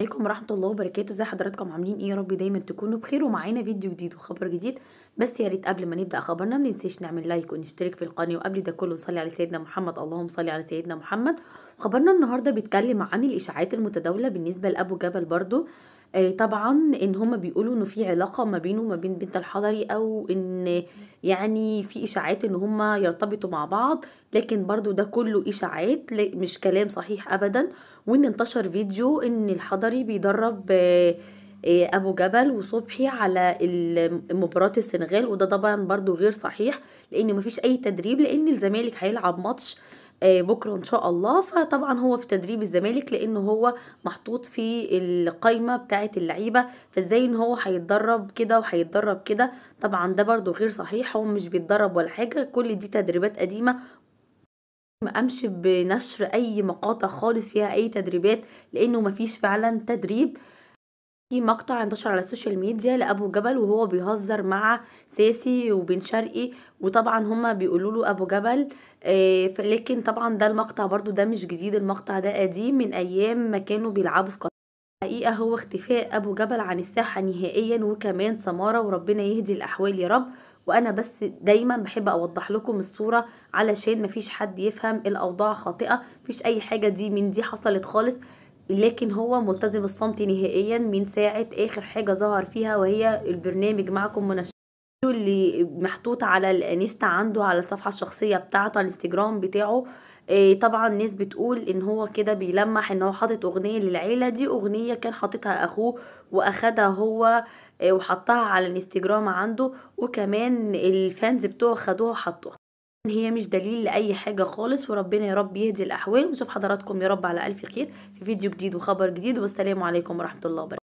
عليكم ورحمة الله وبركاته ازي حضراتكم عاملين ايه يا رب دايما تكونوا بخير ومعانا فيديو جديد وخبر جديد بس يا ريت قبل ما نبدا خبرنا ما ننساش نعمل لايك ونشترك في القناه وقبل ده كله نصلي على سيدنا محمد اللهم صل على سيدنا محمد خبرنا النهارده بيتكلم عن الاشاعات المتداوله بالنسبه لابو جبل برضو آه، طبعا ان هم بيقولوا انه في علاقه ما بينه وما بين بنت الحضري او ان يعني في اشاعات ان هم يرتبطوا مع بعض لكن برضو ده كله اشاعات مش كلام صحيح ابدا وان انتشر فيديو ان الحضري بيدرب آه، آه، ابو جبل وصبحي على مباراه السنغال وده طبعا برضو غير صحيح لان مفيش اي تدريب لان الزمالك هيلعب ماتش آه، بكره ان شاء الله فطبعا هو في تدريب الزمالك لانه هو محطوط في القايمه بتاعه اللعيبه فازاي ان هو هيتدرب كده وهيتدرب كده طبعا ده برضو غير صحيح هو مش بيتدرب ولا حاجه كل دي تدريبات قديمه ما امشي بنشر اي مقاطع خالص فيها اي تدريبات لانه مفيش فعلا تدريب في مقطع انتشر على السوشيال ميديا لابو جبل وهو بيهزر مع ساسي وبن شرقي وطبعا هما بيقولوا له ابو جبل إيه لكن طبعا ده المقطع برضو ده مش جديد المقطع ده قديم من ايام ما كانوا بيلعبوا في قطر الحقيقة هو اختفاء أبو جبل عن الساحة نهائيا وكمان سمارة وربنا يهدي الأحوال يا رب وأنا بس دايما بحب أوضح لكم الصورة علشان مفيش حد يفهم الأوضاع خاطئة مفيش أي حاجة دي من دي حصلت خالص لكن هو ملتزم الصمت نهائيا من ساعة آخر حاجة ظهر فيها وهي البرنامج معكم منشط اللي محطوط على الانستا عنده على الصفحة الشخصية بتاعته على الانستجرام بتاعه إيه طبعا ناس بتقول ان هو كده بيلمح ان هو حاطط اغنية للعيلة دي اغنية كان حاططها اخوه واخدها هو إيه وحطها على الانستجرام عنده وكمان الفانز بتوعه خدوها وحطوها هي مش دليل لأي حاجة خالص وربنا يا رب يهدي الأحوال ونشوف حضراتكم يا رب على ألف خير في فيديو جديد وخبر جديد والسلام عليكم ورحمة الله وبركاته